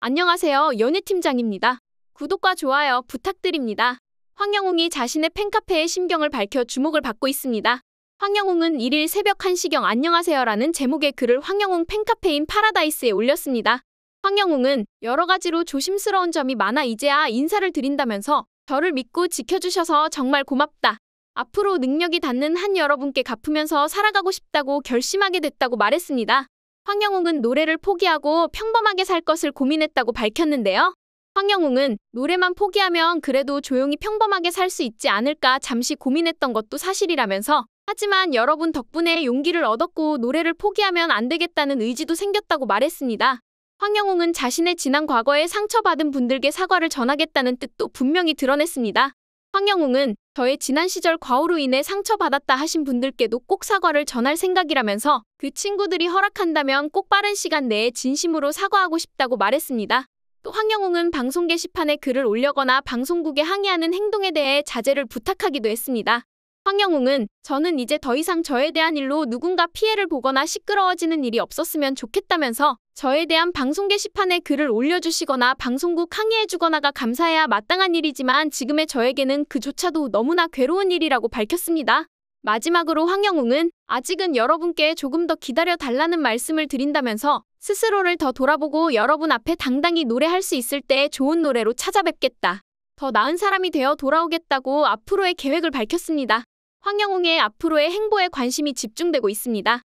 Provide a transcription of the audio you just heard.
안녕하세요. 연예팀장입니다 구독과 좋아요 부탁드립니다. 황영웅이 자신의 팬카페에 심경을 밝혀 주목을 받고 있습니다. 황영웅은 1일 새벽 1시경 안녕하세요라는 제목의 글을 황영웅 팬카페인 파라다이스에 올렸습니다. 황영웅은 여러 가지로 조심스러운 점이 많아 이제야 인사를 드린다면서 저를 믿고 지켜주셔서 정말 고맙다. 앞으로 능력이 닿는 한 여러분께 갚으면서 살아가고 싶다고 결심하게 됐다고 말했습니다. 황영웅은 노래를 포기하고 평범하게 살 것을 고민했다고 밝혔는데요. 황영웅은 노래만 포기하면 그래도 조용히 평범하게 살 수 있지 않을까 잠시 고민했던 것도 사실이라면서 하지만 여러분 덕분에 용기를 얻었고 노래를 포기하면 안 되겠다는 의지도 생겼다고 말했습니다. 황영웅은 자신의 지난 과거에 상처받은 분들께 사과를 전하겠다는 뜻도 분명히 드러냈습니다. 황영웅은 저의 지난 시절 과오로 인해 상처받았다 하신 분들께도 꼭 사과를 전할 생각이라면서 그 친구들이 허락한다면 꼭 빠른 시간 내에 진심으로 사과하고 싶다고 말했습니다. 또 황영웅은 방송 게시판에 글을 올려거나 방송국에 항의하는 행동에 대해 자제를 부탁하기도 했습니다. 황영웅은 저는 이제 더 이상 저에 대한 일로 누군가 피해를 보거나 시끄러워지는 일이 없었으면 좋겠다면서 저에 대한 방송 게시판에 글을 올려주시거나 방송국 항의해주거나가 감사해야 마땅한 일이지만 지금의 저에게는 그조차도 너무나 괴로운 일이라고 밝혔습니다. 마지막으로 황영웅은 아직은 여러분께 조금 더 기다려 달라는 말씀을 드린다면서 스스로를 더 돌아보고 여러분 앞에 당당히 노래할 수 있을 때 좋은 노래로 찾아뵙겠다. 더 나은 사람이 되어 돌아오겠다고 앞으로의 계획을 밝혔습니다. 황영웅의 앞으로의 행보에 관심이 집중되고 있습니다.